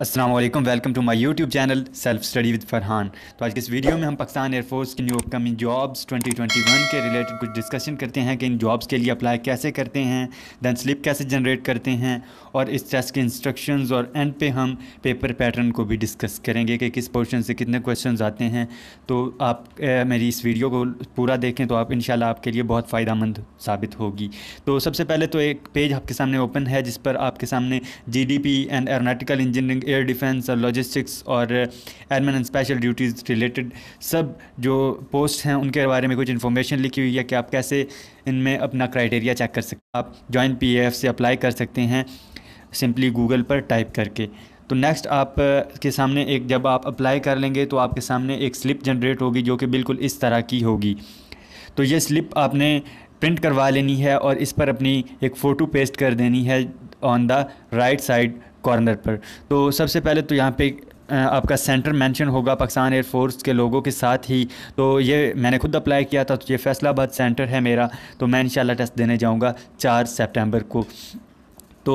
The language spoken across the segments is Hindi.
Aslam welcome to my YouTube channel self study with Farhan तो आज के इस वीडियो में हम पाकिस्तान एयरफोर्स की न्यू अपकमिंग जॉब्स 2021 के रिलेटेड कुछ डिस्कशन करते हैं कि इन जॉब्स के लिए अप्लाई कैसे करते हैं दैन स्लिप कैसे जनरेट करते हैं और इस टेस्ट के इंस्ट्रक्शंस और एंड पे हम पेपर पैटर्न को भी डिस्कस करेंगे कि किस पोर्शन से कितने क्वेश्चन आते हैं तो आप ए, मेरी इस वीडियो को पूरा देखें तो आप इन आपके लिए बहुत फ़ायदा साबित होगी तो सबसे पहले तो एक पेज आपके सामने ओपन है जिस पर आपके सामने G and aeronautical engineering air defence और लॉजिस्टिक्स और airman and special duties related सब जो पोस्ट हैं उनके बारे में कुछ इन्फॉर्मेशन लिखी हुई है कि आप कैसे इनमें अपना क्राइटेरिया चेक कर सकते आप जॉइन पी एफ से अप्लाई कर सकते हैं सिंपली गूगल पर टाइप करके तो नेक्स्ट आप के सामने एक जब आप अप्लाई कर लेंगे तो आपके सामने एक स्लिप जनरेट होगी जो कि बिल्कुल इस तरह की होगी तो ये स्लिप आपने प्रिंट करवा लेनी है और इस पर अपनी एक फ़ोटो पेस्ट कर देनी है on the right side corner पर तो सबसे पहले तो यहाँ पे आपका सेंटर मेंशन होगा पाकिस्तान एयरफोर्स के लोगों के साथ ही तो ये मैंने खुद अप्लाई किया था तो ये फैसलाबाद सेंटर है मेरा तो मैं इन टेस्ट देने जाऊँगा चार सेप्टेम्बर को तो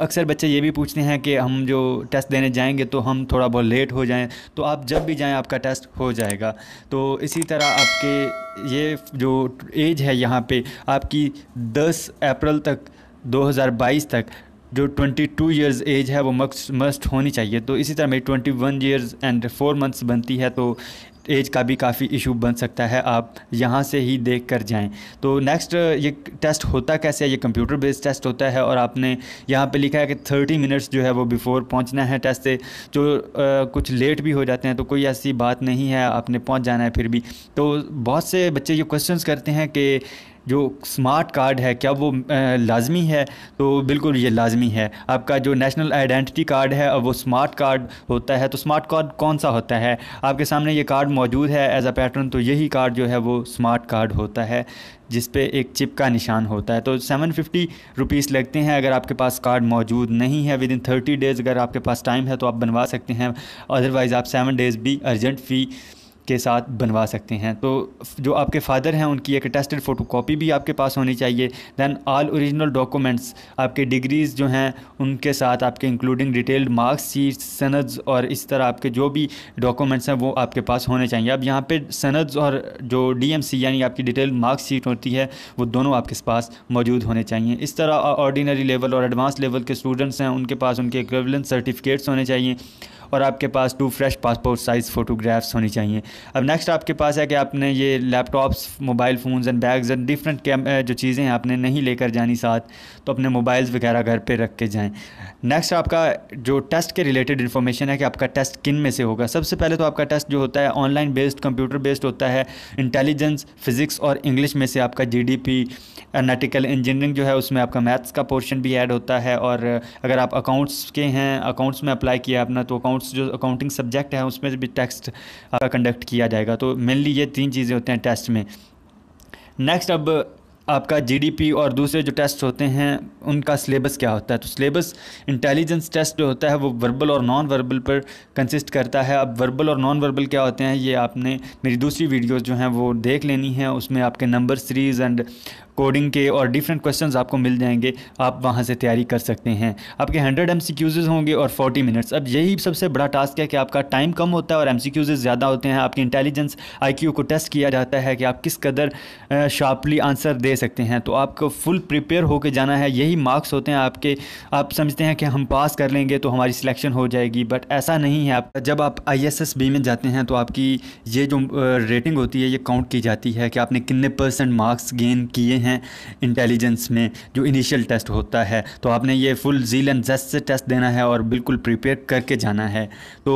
अक्सर बच्चे ये भी पूछते हैं कि हम जो टेस्ट देने जाएंगे तो हम थोड़ा बहुत लेट हो जाएं तो आप जब भी जाएं आपका टेस्ट हो जाएगा तो इसी तरह आपके ये जो एज है यहाँ पे आपकी 10 अप्रैल तक 2022 तक जो 22 इयर्स एज है वो मस्ट मस्ट होनी चाहिए तो इसी तरह मेरी 21 one years and four months बनती है तो एज का भी काफ़ी इशू बन सकता है आप यहाँ से ही देख कर जाएँ तो नेक्स्ट ये टेस्ट होता कैसे है ये कंप्यूटर बेस्ड टेस्ट होता है और आपने यहाँ पे लिखा है कि थर्टी मिनट्स जो है वो बिफ़ोर पहुँचना है टेस्ट से जो आ, कुछ लेट भी हो जाते हैं तो कोई ऐसी बात नहीं है आपने पहुँच जाना है फिर भी तो बहुत से बच्चे ये क्वेश्चन करते हैं कि जो स्मार्ट कार्ड है क्या वो लाजमी है तो बिल्कुल ये लाजमी है आपका जो नेशनल आइडेंटिटी कार्ड है वो स्मार्ट कार्ड होता है तो स्मार्ट कार्ड कौन सा होता है आपके सामने ये कार्ड मौजूद है एज अ पैटर्न तो यही कार्ड जो है वो स्मार्ट कार्ड होता है जिस पे एक चिप का निशान होता है तो सेवन फिफ्टी रुपीज़ लगते हैं अगर आपके पास कार्ड मौजूद नहीं है विद इन थर्टी डेज़ अगर आपके पास टाइम है तो आप बनवा सकते हैं अदरवाइज़ आप सेवन डेज़ भी अर्जेंट फ़ी के साथ बनवा सकते हैं तो जो आपके फादर हैं उनकी एक अटेस्टेड फ़ोटोकॉपी भी आपके पास होनी चाहिए दैन आल ओरिजिनल डॉक्यूमेंट्स आपके डिग्रीज़ जो हैं उनके साथ आपके इंक्लूडिंग डिटेल्ड मार्क्स शीट सनद्स और इस तरह आपके जो भी डॉक्यूमेंट्स हैं वो आपके पास होने चाहिए अब यहाँ पर सनद्स और जो डी यानी आपकी डिटेल्ड मार्क्स शीट होती है वो दोनों आपके पास मौजूद होने चाहिए इस तरह ऑर्डीनरी uh, लेवल और एडवांस लेवल के स्टूडेंट्स हैं उनके पास उनके इक्विवेलेंस सर्टिफिकेट्स होने चाहिए और आपके पास two fresh passport size photographs होनी चाहिए अब नेक्स्ट आपके पास है कि आपने ये laptops mobile phones and bags and different जो चीज़ें हैं आपने नहीं लेकर जानी साथ तो अपने मोबाइल्स वगैरह घर पर रख के जाएँ नेक्स्ट आपका जो टेस्ट के रिलेटेड इन्फॉर्मेशन है कि आपका टेस्ट किन में से होगा सबसे पहले तो आपका टेस्ट जो होता है ऑनलाइन बेस्ड कंप्यूटर बेस्ड होता है इंटेलिजेंस फिज़िक्स और इंग्लिश में से आपका जीडीपी एनाटिकल इंजीनियरिंग जो है उसमें आपका मैथ्स का पोर्शन भी ऐड होता है और अगर आप अकाउंट्स के हैं अकाउंट्स में अप्लाई किया अपना तो अकाउंट्स अकाउंट्स जो अकाउंटिंग सब्जेक्ट है उसमें भी टेस्ट कंडक्ट uh, किया जाएगा तो मेनली ये तीन चीज़ें होते हैं टेस्ट में नेक्स्ट अब आपका जीडीपी और दूसरे जो टेस्ट होते हैं उनका सिलेबस क्या होता है तो सिलेबस इंटेलिजेंस टेस्ट जो होता है वो वर्बल और नॉन वर्बल पर कंसिस्ट करता है अब वर्बल और नॉन वर्बल क्या होते हैं ये आपने मेरी दूसरी वीडियोस जो हैं वो देख लेनी है उसमें आपके नंबर सीरीज़ एंड कोडिंग के और डिफरेंट क्वेश्चन आपको मिल जाएंगे आप वहाँ से तैयारी कर सकते हैं आपके हंड्रेड एम होंगे और फोर्टी मिनट्स अब यही सबसे बड़ा टास्क है कि आपका टाइम कम होता है और एम ज़्यादा होते हैं आपकी इंटेलिजेंस आई को टेस्ट किया जाता है कि आप किस कदर शार्पली आंसर दे सकते हैं तो आपको फुल प्रिपेयर होकर जाना है यही मार्क्स होते हैं आपके आप समझते हैं कि हम पास कर लेंगे तो हमारी सिलेक्शन हो जाएगी बट ऐसा नहीं है आप जब आप आई में जाते हैं तो आपकी ये जो रेटिंग होती है ये काउंट की जाती है कि आपने कितने परसेंट मार्क्स गेन किए हैं हैं इंटेलिजेंस में जो इनिशियल टेस्ट होता है तो आपने ये फुल जील एंड जेस्ट से टेस्ट देना है और बिल्कुल प्रिपेयर करके जाना है तो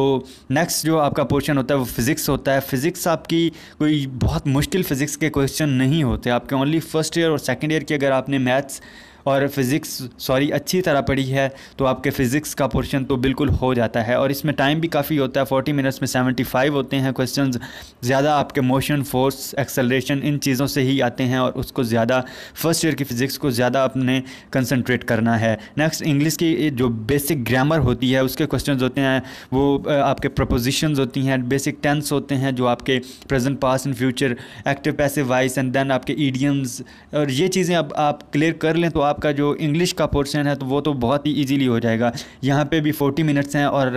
नेक्स्ट जो आपका पोर्शन होता है वो फिज़िक्स होता है फिज़िक्स आपकी कोई बहुत मुश्किल फिज़िक्स के क्वेश्चन नहीं होते आपके ओनली फर्स्ट ईयर और सेकेंड ईयर की अगर आपने मैथ्स और फिज़िक्स सॉरी अच्छी तरह पढ़ी है तो आपके फ़िज़िक्स का पोर्शन तो बिल्कुल हो जाता है और इसमें टाइम भी काफ़ी होता है फोर्टी मिनट्स में सेवेंटी फाइव होते हैं क्वेश्चन ज़्यादा आपके मोशन फोर्स एक्सेलरेशन इन चीज़ों से ही आते हैं और उसको ज़्यादा फर्स्ट ईयर की फ़िज़िक्स को ज़्यादा अपने कंसनट्रेट करना है नेक्स्ट इंग्लिश की जो बेसिक ग्रामर होती है उसके क्वेश्चन होते हैं वो आपके प्रपोजिशन होती हैं बेसिक टेंस होते हैं जो आपके present past in future active passive voice and then आपके ईडियम्स और ये चीज़ें अब आप क्लियर कर लें तो आप आपका जो इंग्लिश का पोर्शन है तो वो तो बहुत ही ईजीली हो जाएगा यहाँ पर भी फोर्टी मिनट्स हैं और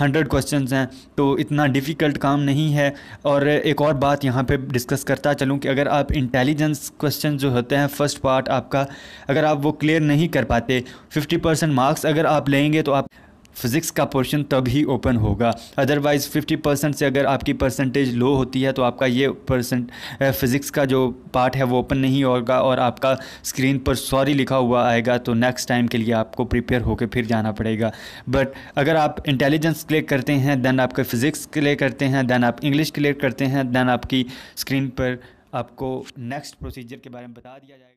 हंड्रेड क्वेश्चन हैं तो इतना डिफ़िकल्ट काम नहीं है और एक और बात यहाँ पर डिस्कस करता चलूँ कि अगर आप इंटेलिजेंस क्वेश्चन जो होते हैं फर्स्ट पार्ट आपका अगर आप वो क्लियर नहीं कर पाते 50 परसेंट मार्क्स अगर आप लेंगे तो आप फिज़िक्स का पोर्शन तभी ओपन होगा अदरवाइज़ 50 परसेंट से अगर आपकी परसेंटेज लो होती है तो आपका ये परसेंट फिज़िक्स का जो पार्ट है वो ओपन नहीं होगा और आपका स्क्रीन पर सॉरी लिखा हुआ आएगा तो नेक्स्ट टाइम के लिए आपको प्रिपेयर होकर फिर जाना पड़ेगा बट अगर आप इंटेलिजेंस क्लिक करते हैं देन आपके फिज़िक्स क्लियर करते हैं देन आप इंग्लिश क्लियर करते हैं देन आपकी स्क्रीन पर आपको नेक्स्ट प्रोसीजर के बारे में बता दिया जाएगा